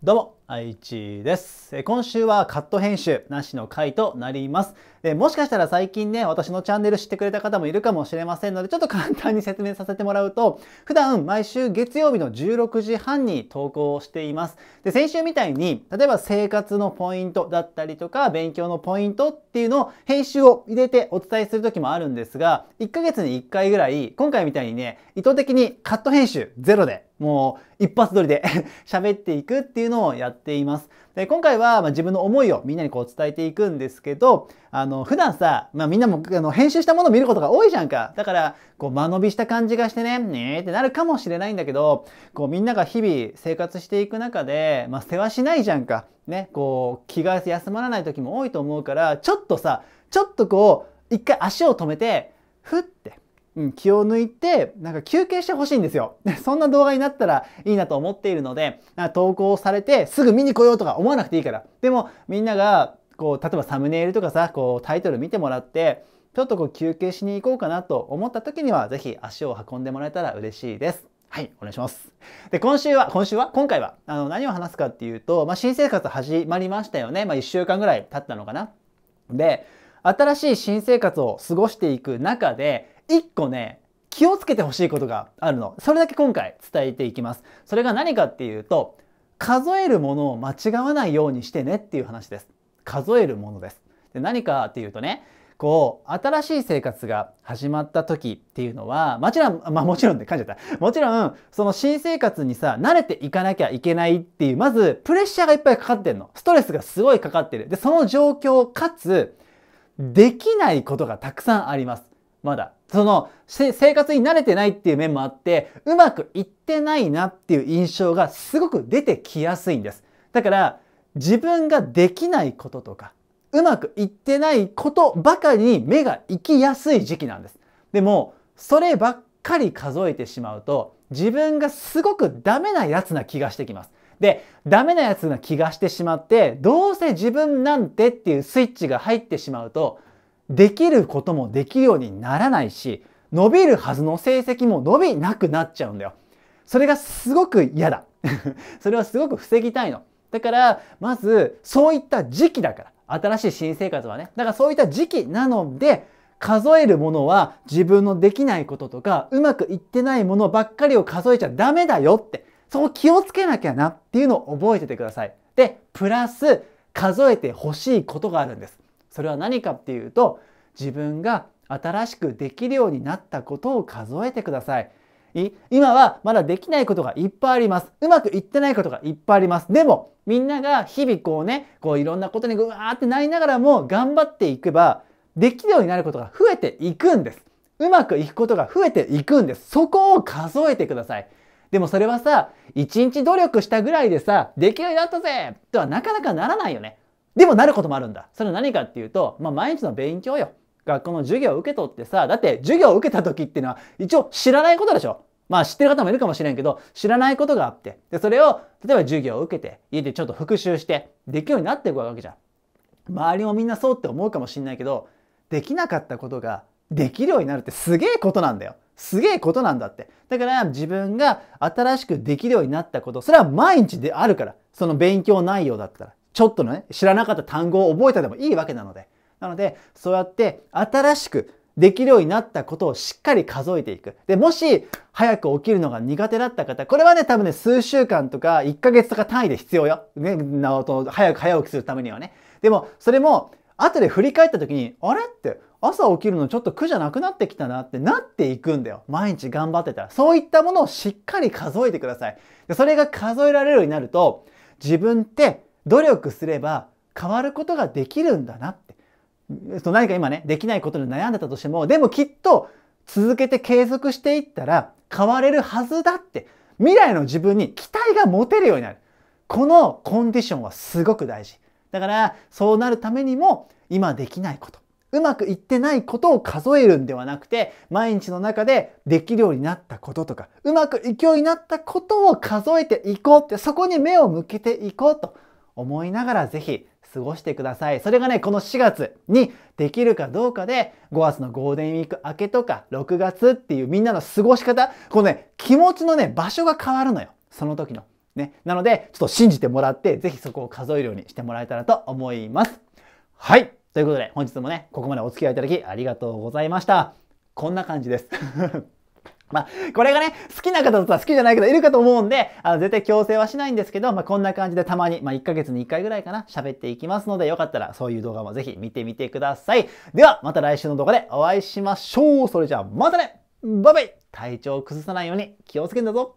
どうも、愛知です。今週はカット編集なしの回となります。もしかしたら最近ね、私のチャンネル知ってくれた方もいるかもしれませんので、ちょっと簡単に説明させてもらうと、普段毎週月曜日の16時半に投稿しています。で、先週みたいに、例えば生活のポイントだったりとか、勉強のポイントっていうのを編集を入れてお伝えする時もあるんですが、1ヶ月に1回ぐらい、今回みたいにね、意図的にカット編集ゼロで、もう一発撮りで 喋っていくっていうのをやっています。で今回はま自分の思いをみんなにこう伝えていくんですけどあの普段さ、まあ、みんなもあの編集したものを見ることが多いじゃんかだからこう間延びした感じがしてねねえってなるかもしれないんだけどこうみんなが日々生活していく中で、まあ、世話しないじゃんか、ね、こう気が休まらない時も多いと思うからちょっとさちょっとこう一回足を止めてふって。うん、気を抜いて、なんか休憩してほしいんですよ。そんな動画になったらいいなと思っているので、投稿されてすぐ見に来ようとか思わなくていいから。でも、みんなが、こう、例えばサムネイルとかさ、こう、タイトル見てもらって、ちょっとこう休憩しに行こうかなと思った時には、ぜひ足を運んでもらえたら嬉しいです。はい、お願いします。で、今週は、今週は今回は、あの、何を話すかっていうと、まあ、新生活始まりましたよね。まあ、1週間ぐらい経ったのかな。で、新しい新生活を過ごしていく中で、一個ね、気をつけてほしいことがあるの。それだけ今回伝えていきます。それが何かっていうと、数えるものを間違わないようにしてねっていう話です。数えるものです。で何かっていうとね、こう、新しい生活が始まった時っていうのは、もちろん、まあもちろんで、て感じだった。もちろん、その新生活にさ、慣れていかなきゃいけないっていう、まず、プレッシャーがいっぱいかかってんの。ストレスがすごいかかってる。で、その状況かつ、できないことがたくさんあります。まだ。その、生活に慣れてないっていう面もあって、うまくいってないなっていう印象がすごく出てきやすいんです。だから、自分ができないこととか、うまくいってないことばかりに目が行きやすい時期なんです。でも、そればっかり数えてしまうと、自分がすごくダメなやつな気がしてきます。で、ダメなやつな気がしてしまって、どうせ自分なんてっていうスイッチが入ってしまうと、できることもできるようにならないし、伸びるはずの成績も伸びなくなっちゃうんだよ。それがすごく嫌だ。それはすごく防ぎたいの。だから、まず、そういった時期だから。新しい新生活はね。だからそういった時期なので、数えるものは自分のできないこととか、うまくいってないものばっかりを数えちゃダメだよって、そこ気をつけなきゃなっていうのを覚えててください。で、プラス、数えてほしいことがあるんです。それは何かっていうと自分が新しくできるようになったことを数えてください。い今はまだできないことがいっぱいあります。うまくいってないことがいっぱいあります。でもみんなが日々こうね、こういろんなことにうわーってなりながらも頑張っていけばできるようになることが増えていくんです。うまくいくことが増えていくんです。そこを数えてください。でもそれはさ、一日努力したぐらいでさ、できるようになったぜとはなかなかならないよね。でもなることもあるんだ。それは何かっていうと、まあ、毎日の勉強よ。学校の授業を受け取ってさ、だって授業を受けた時っていうのは一応知らないことでしょ。まあ知ってる方もいるかもしれんけど、知らないことがあって、で、それを、例えば授業を受けて、家でちょっと復習して、できるようになっていくわけじゃん。周りもみんなそうって思うかもしんないけど、できなかったことができるようになるってすげえことなんだよ。すげえことなんだって。だから自分が新しくできるようになったこと、それは毎日であるから。その勉強内容だったら。ちょっとのね、知らなかった単語を覚えたでもいいわけなので。なので、そうやって新しくできるようになったことをしっかり数えていく。で、もし早く起きるのが苦手だった方、これはね、多分ね、数週間とか1ヶ月とか単位で必要よ。ね、なと早く早起きするためにはね。でも、それも、後で振り返った時に、あれって朝起きるのちょっと苦じゃなくなってきたなってなっていくんだよ。毎日頑張ってたら。そういったものをしっかり数えてください。でそれが数えられるようになると、自分って努力すれば変わることができるんだなって。何か今ね、できないことで悩んでたとしても、でもきっと続けて継続していったら変われるはずだって、未来の自分に期待が持てるようになる。このコンディションはすごく大事。だから、そうなるためにも、今できないこと、うまくいってないことを数えるんではなくて、毎日の中でできるようになったこととか、うまくいくようになったことを数えていこうって、そこに目を向けていこうと。思いながらぜひ過ごしてください。それがね、この4月にできるかどうかで、5月のゴールデンウィーク明けとか、6月っていうみんなの過ごし方、このね、気持ちのね、場所が変わるのよ。その時の。ね。なので、ちょっと信じてもらって、ぜひそこを数えるようにしてもらえたらと思います。はい。ということで、本日もね、ここまでお付き合いいただきありがとうございました。こんな感じです。まあ、これがね、好きな方だったら好きじゃない方いるかと思うんで、あの、絶対強制はしないんですけど、まあ、こんな感じでたまに、まあ、1ヶ月に1回ぐらいかな、喋っていきますので、よかったらそういう動画もぜひ見てみてください。では、また来週の動画でお会いしましょう。それじゃあ、またねバイバイ体調を崩さないように気をつけんだぞ